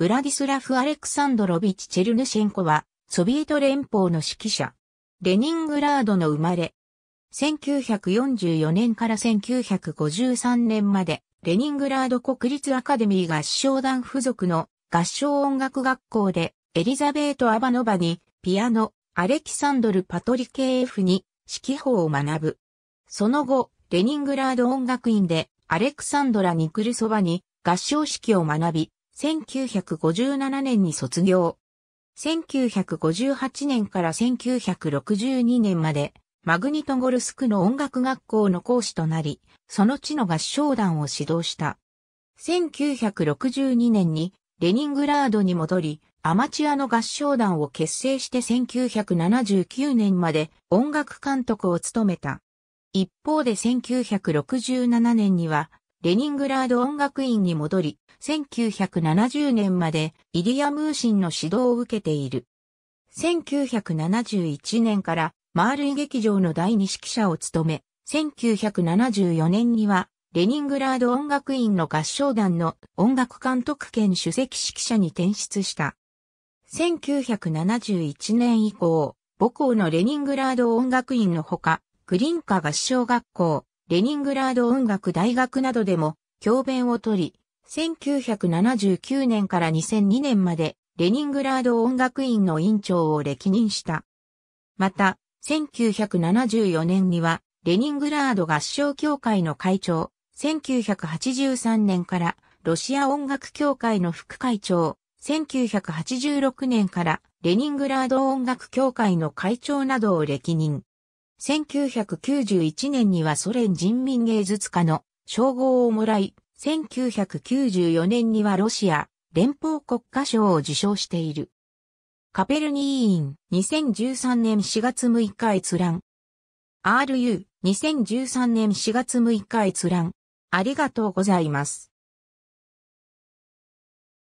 ブラディスラフ・アレクサンドロビッチ・チェルヌシェンコは、ソビエト連邦の指揮者。レニングラードの生まれ。1944年から1953年まで、レニングラード国立アカデミー合唱団付属の合唱音楽学校で、エリザベート・アバノバに、ピアノ、アレキサンドル・パトリケーフに、指揮法を学ぶ。その後、レニングラード音楽院で、アレクサンドラ・ニクルソバに、合唱式を学び、1957年に卒業。1958年から1962年まで、マグニトゴルスクの音楽学校の講師となり、その地の合唱団を指導した。1962年にレニングラードに戻り、アマチュアの合唱団を結成して1979年まで音楽監督を務めた。一方で1967年にはレニングラード音楽院に戻り、1970年までイリア・ムーシンの指導を受けている。1971年からマールイ劇場の第二指揮者を務め、1974年にはレニングラード音楽院の合唱団の音楽監督兼主席指揮者に転出した。1971年以降、母校のレニングラード音楽院のほか、クリンカ合唱学校、レニングラード音楽大学などでも教鞭をとり、1979年から2002年までレニングラード音楽院の院長を歴任した。また、1974年にはレニングラード合唱協会の会長、1983年からロシア音楽協会の副会長、1986年からレニングラード音楽協会の会長などを歴任。1991年にはソ連人民芸術家の称号をもらい、1994年にはロシア連邦国家賞を受賞している。カペルニーイン2013年4月6日閲覧。RU2013 年4月6日閲覧。ありがとうございます。